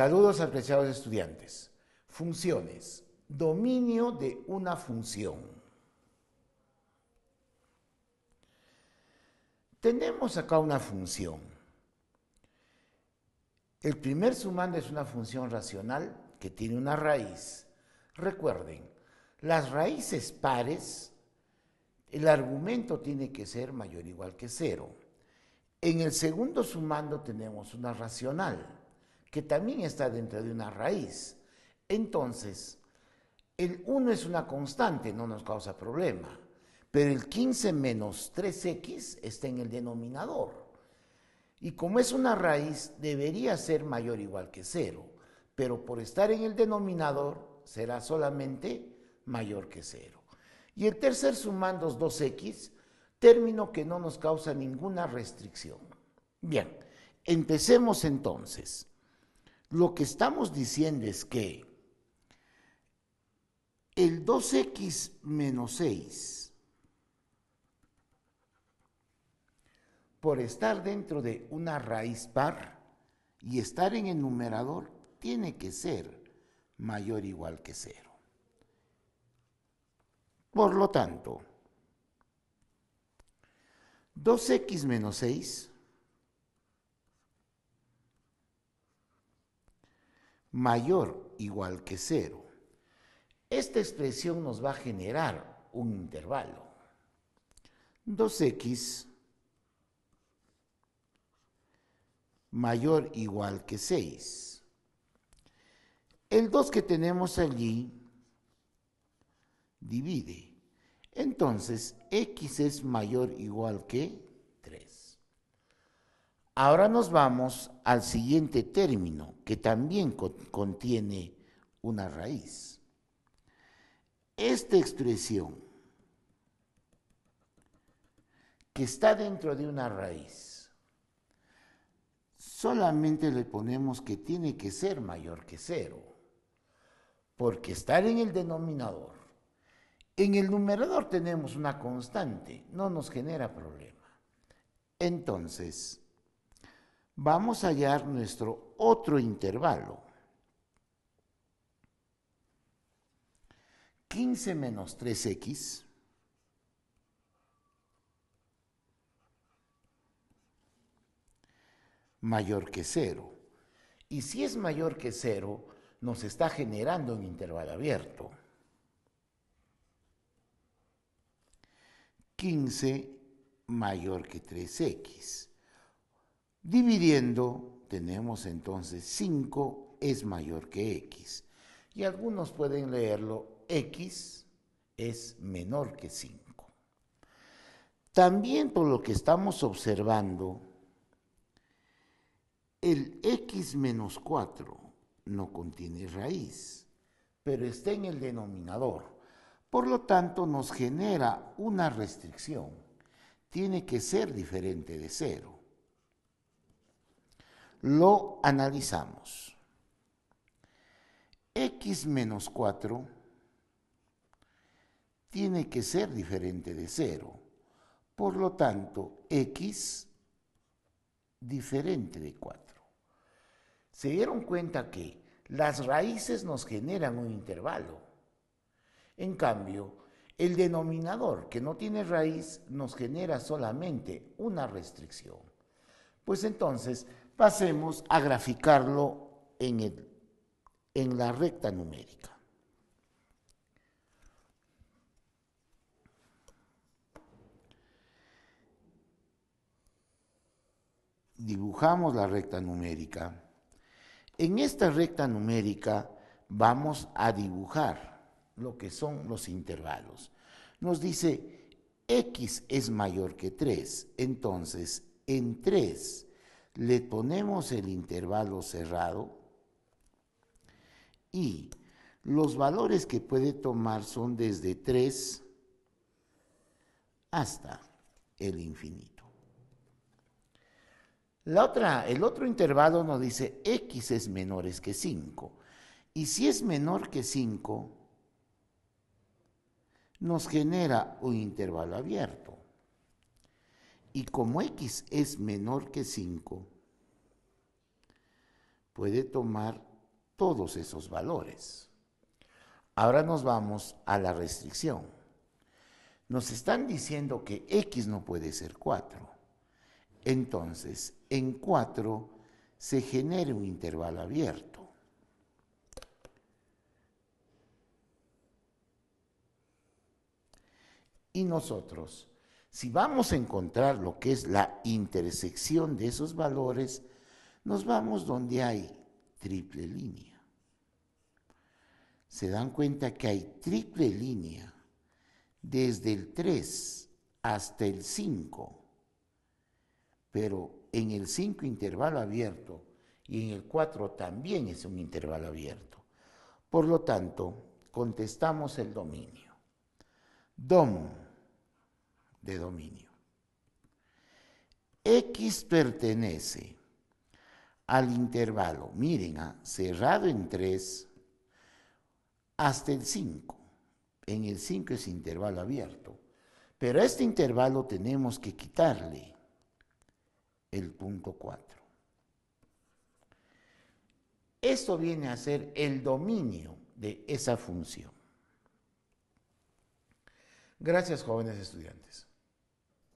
Saludos apreciados estudiantes. Funciones. Dominio de una función. Tenemos acá una función. El primer sumando es una función racional que tiene una raíz. Recuerden, las raíces pares, el argumento tiene que ser mayor o igual que cero. En el segundo sumando tenemos una racional que también está dentro de una raíz. Entonces, el 1 es una constante, no nos causa problema, pero el 15 menos 3x está en el denominador. Y como es una raíz, debería ser mayor o igual que 0, pero por estar en el denominador será solamente mayor que 0. Y el tercer sumando es 2x, término que no nos causa ninguna restricción. Bien, empecemos entonces. Lo que estamos diciendo es que el 2x menos 6, por estar dentro de una raíz par y estar en el numerador, tiene que ser mayor o igual que 0. Por lo tanto, 2x menos 6 mayor igual que 0, Esta expresión nos va a generar un intervalo. 2x mayor o igual que 6. El 2 que tenemos allí divide. Entonces, x es mayor o igual que Ahora nos vamos al siguiente término, que también contiene una raíz. Esta expresión que está dentro de una raíz, solamente le ponemos que tiene que ser mayor que cero, porque estar en el denominador, en el numerador tenemos una constante, no nos genera problema. Entonces, vamos a hallar nuestro otro intervalo. 15 menos 3x mayor que 0. Y si es mayor que 0, nos está generando un intervalo abierto. 15 mayor que 3x. Dividiendo, tenemos entonces 5 es mayor que x. Y algunos pueden leerlo x es menor que 5. También por lo que estamos observando, el x menos 4 no contiene raíz, pero está en el denominador. Por lo tanto, nos genera una restricción. Tiene que ser diferente de cero lo analizamos. X menos 4 tiene que ser diferente de 0. Por lo tanto, X diferente de 4. Se dieron cuenta que las raíces nos generan un intervalo. En cambio, el denominador que no tiene raíz nos genera solamente una restricción. Pues entonces, pasemos a graficarlo en, en la recta numérica. Dibujamos la recta numérica. En esta recta numérica vamos a dibujar lo que son los intervalos. Nos dice x es mayor que 3, entonces en 3 le ponemos el intervalo cerrado y los valores que puede tomar son desde 3 hasta el infinito. La otra, el otro intervalo nos dice x es menores que 5. Y si es menor que 5, nos genera un intervalo abierto y como x es menor que 5, puede tomar todos esos valores. Ahora nos vamos a la restricción. Nos están diciendo que x no puede ser 4. Entonces, en 4 se genera un intervalo abierto. Y nosotros si vamos a encontrar lo que es la intersección de esos valores, nos vamos donde hay triple línea. Se dan cuenta que hay triple línea desde el 3 hasta el 5, pero en el 5 intervalo abierto y en el 4 también es un intervalo abierto. Por lo tanto, contestamos el dominio. Dom de dominio. X pertenece al intervalo, miren, ah, cerrado en 3 hasta el 5. En el 5 es intervalo abierto. Pero a este intervalo tenemos que quitarle el punto 4. Esto viene a ser el dominio de esa función. Gracias, jóvenes estudiantes.